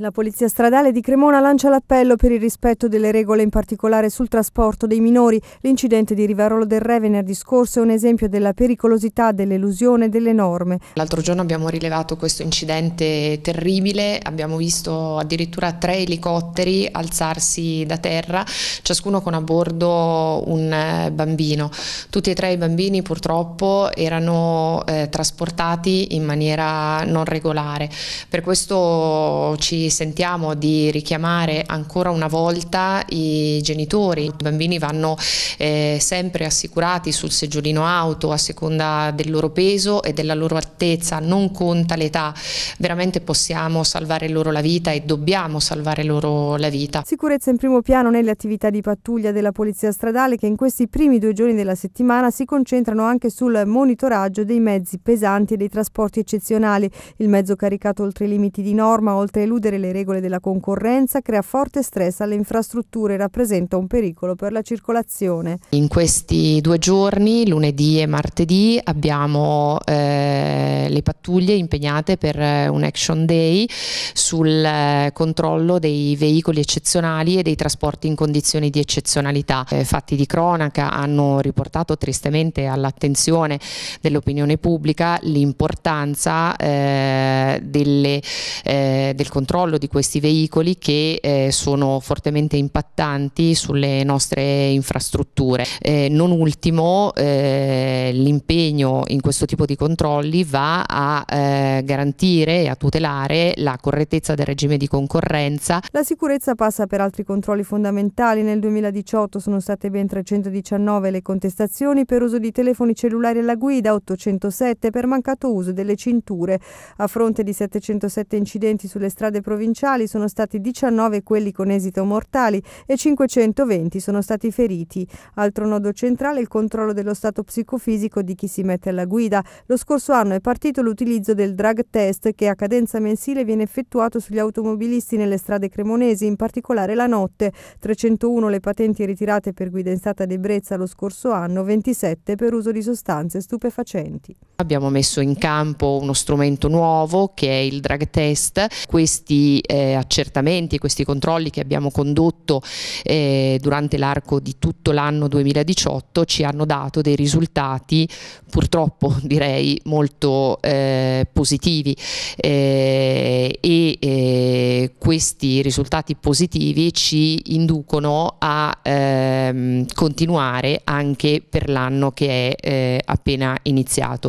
La Polizia Stradale di Cremona lancia l'appello per il rispetto delle regole, in particolare sul trasporto dei minori. L'incidente di Rivarolo del Re venerdì scorso è un esempio della pericolosità dell'elusione delle norme. L'altro giorno abbiamo rilevato questo incidente terribile, abbiamo visto addirittura tre elicotteri alzarsi da terra, ciascuno con a bordo un eh, bambino. Tutti e tre i bambini purtroppo erano eh, trasportati in maniera non regolare. Per questo ci sentiamo di richiamare ancora una volta i genitori. I bambini vanno eh, sempre assicurati sul seggiolino auto a seconda del loro peso e della loro altezza, non conta l'età. Veramente possiamo salvare loro la vita e dobbiamo salvare loro la vita. Sicurezza in primo piano nelle attività di pattuglia della Polizia Stradale che in questi primi due giorni della settimana si concentrano anche sul monitoraggio dei mezzi pesanti e dei trasporti eccezionali. Il mezzo caricato oltre i limiti di norma, oltre a eludere le regole della concorrenza crea forte stress alle infrastrutture e rappresenta un pericolo per la circolazione. In questi due giorni, lunedì e martedì, abbiamo eh, le pattuglie impegnate per eh, un action day sul eh, controllo dei veicoli eccezionali e dei trasporti in condizioni di eccezionalità. Eh, fatti di cronaca hanno riportato tristemente all'attenzione dell'opinione pubblica l'importanza eh, delle, eh, del controllo di questi veicoli che eh, sono fortemente impattanti sulle nostre infrastrutture. Eh, non ultimo eh, l'impegno in questo tipo di controlli va a eh, garantire e a tutelare la correttezza del regime di concorrenza. La sicurezza passa per altri controlli fondamentali. Nel 2018 sono state ben 319 le contestazioni per uso di telefoni cellulari alla guida, 807 per mancato uso delle cinture. A fronte di 7 707 incidenti sulle strade provinciali, sono stati 19 quelli con esito mortali e 520 sono stati feriti. Altro nodo centrale è il controllo dello stato psicofisico di chi si mette alla guida. Lo scorso anno è partito l'utilizzo del drug test che a cadenza mensile viene effettuato sugli automobilisti nelle strade cremonesi, in particolare la notte. 301 le patenti ritirate per guida in stata d'ebbrezza lo scorso anno, 27 per uso di sostanze stupefacenti. Abbiamo messo in campo uno strumento nuovo che è il drug test, questi eh, accertamenti, questi controlli che abbiamo condotto eh, durante l'arco di tutto l'anno 2018 ci hanno dato dei risultati purtroppo direi molto eh, positivi eh, e eh, questi risultati positivi ci inducono a ehm, continuare anche per l'anno che è eh, appena iniziato.